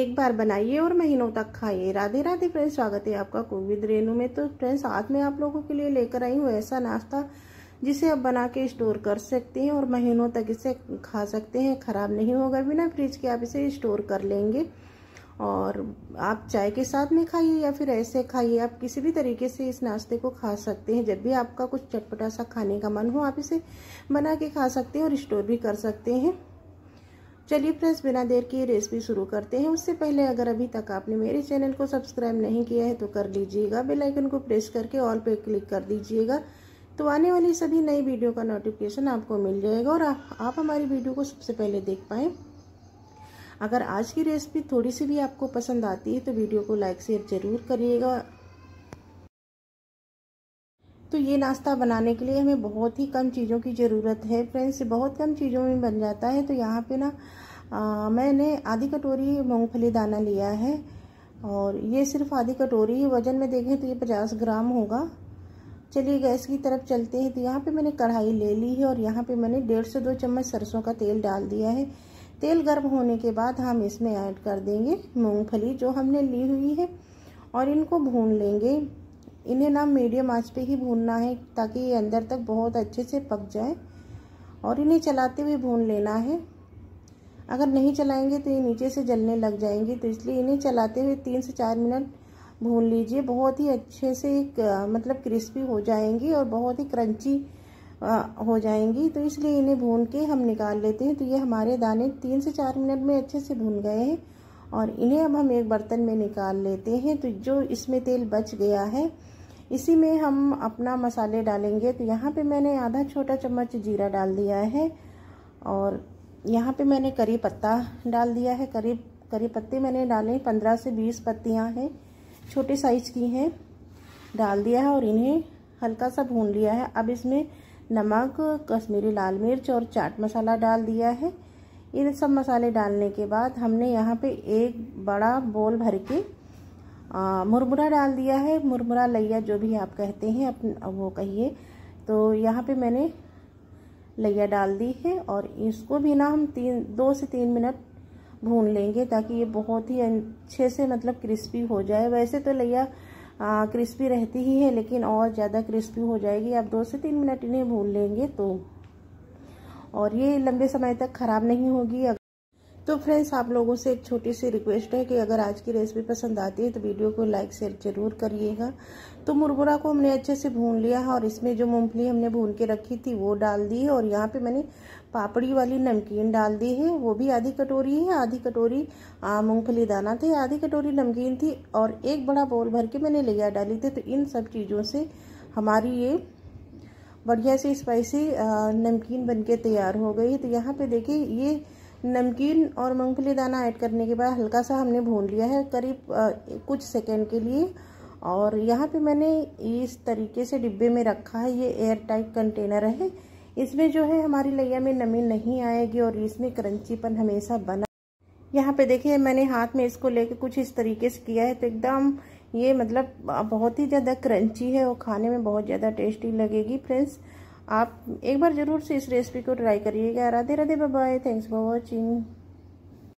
एक बार बनाइए और महीनों तक खाइए राधे राधे फ्रेंड्स स्वागत है आपका कोविद रेनू में तो फ्रेंड्स आज मैं आप लोगों के लिए लेकर आई हूँ ऐसा नाश्ता जिसे आप बना के स्टोर कर सकते हैं और महीनों तक इसे खा सकते हैं ख़राब नहीं होगा बिना फ्रिज के आप इसे स्टोर कर लेंगे और आप चाय के साथ में खाइए या फिर ऐसे खाइए आप किसी भी तरीके से इस नाश्ते को खा सकते हैं जब भी आपका कुछ चटपटा सा खाने का मन हो आप इसे बना के खा सकते हैं और स्टोर भी कर सकते हैं चलिए फ्रेंड्स बिना देर के रेसिपी शुरू करते हैं उससे पहले अगर अभी तक आपने मेरे चैनल को सब्सक्राइब नहीं किया है तो कर लीजिएगा बेल आइकन को प्रेस करके ऑल पे क्लिक कर दीजिएगा तो आने वाली सभी नई वीडियो का नोटिफिकेशन आपको मिल जाएगा और आप हमारी वीडियो को सबसे पहले देख पाएँ अगर आज की रेसिपी थोड़ी सी भी आपको पसंद आती है तो वीडियो को लाइक शेयर ज़रूर करिएगा तो ये नाश्ता बनाने के लिए हमें बहुत ही कम चीज़ों की ज़रूरत है फ्रेंड्स बहुत कम चीज़ों में बन जाता है तो यहाँ पे ना आ, मैंने आधी कटोरी मूँगफली दाना लिया है और ये सिर्फ आधी कटोरी ही वज़न में देखें तो ये पचास ग्राम होगा चलिए गैस की तरफ चलते हैं तो यहाँ पे मैंने कढ़ाई ले ली है और यहाँ पे मैंने डेढ़ से दो चम्मच सरसों का तेल डाल दिया है तेल गर्म होने के बाद हम इसमें ऐड कर देंगे मूंगफली जो हमने ली हुई है और इनको भून लेंगे इन्हें ना मीडियम आंच पे ही भूनना है ताकि ये अंदर तक बहुत अच्छे से पक जाए और इन्हें चलाते हुए भून लेना है अगर नहीं चलाएंगे तो ये नीचे से जलने लग जाएंगे तो इसलिए इन्हें चलाते हुए तीन से चार मिनट भून लीजिए बहुत ही अच्छे से एक मतलब क्रिस्पी हो जाएंगी और बहुत ही क्रंची हो जाएंगी तो इसलिए इन्हें भून के हम निकाल लेते हैं तो ये हमारे दाने तीन से चार मिनट में अच्छे से भून गए हैं और इन्हें अब हम एक बर्तन में निकाल लेते हैं तो जो इसमें तेल बच गया है इसी में हम अपना मसाले डालेंगे तो यहाँ पे मैंने आधा छोटा चम्मच जीरा डाल दिया है और यहाँ पे मैंने करी पत्ता डाल दिया है करी करी पत्ते मैंने डाले पंद्रह से बीस पत्तियाँ हैं छोटे साइज की हैं डाल दिया है और इन्हें हल्का सा भून लिया है अब इसमें नमक कश्मीरी लाल मिर्च और चाट मसाला डाल दिया है इन सब मसाले डालने के बाद हमने यहाँ पे एक बड़ा बोल भर के मुरमुरा डाल दिया है मुरमुरा लैया जो भी आप कहते हैं अपन वो कहिए तो यहाँ पे मैंने लैया डाल दी है और इसको भी ना हम तीन दो से तीन मिनट भून लेंगे ताकि ये बहुत ही अच्छे से मतलब क्रिस्पी हो जाए वैसे तो लैया क्रिस्पी रहती ही है लेकिन और ज़्यादा क्रिस्पी हो जाएगी आप दो से तीन मिनट इन्हें भून लेंगे तो और ये लंबे समय तक ख़राब नहीं होगी तो फ्रेंड्स आप लोगों से एक छोटी सी रिक्वेस्ट है कि अगर आज की रेसिपी पसंद आती है तो वीडियो को लाइक शेयर जरूर करिएगा तो मुरमुरा को हमने अच्छे से भून लिया है और इसमें जो मूंगफली हमने भून के रखी थी वो डाल दी है और यहाँ पे मैंने पापड़ी वाली नमकीन डाल दी है वो भी आधी कटोरी है आधी कटोरी मूँगफली दाना थे आधी कटोरी नमकीन थी और एक बड़ा बोल भर के मैंने लिया डाली थी तो इन सब चीज़ों से हमारी ये बढ़िया सी स्पाइसी नमकीन बनके तैयार हो गई तो यहाँ पे देखिए ये नमकीन और मूँगफली दाना ऐड करने के बाद हल्का सा हमने भून लिया है करीब कुछ सेकेंड के लिए और यहाँ पे मैंने इस तरीके से डिब्बे में रखा है ये एयर टाइट कंटेनर है इसमें जो है हमारी लैया में नमी नहीं आएगी और इसमें क्रंचीपन हमेशा बना यहाँ पे देखिए मैंने हाथ में इसको लेके कुछ इस तरीके से किया है तो एकदम ये मतलब बहुत ही ज़्यादा क्रंची है और खाने में बहुत ज़्यादा टेस्टी लगेगी फ्रेंड्स आप एक बार ज़रूर से इस रेसिपी को ट्राई करिएगा Radhe Radhe bye thanks for watching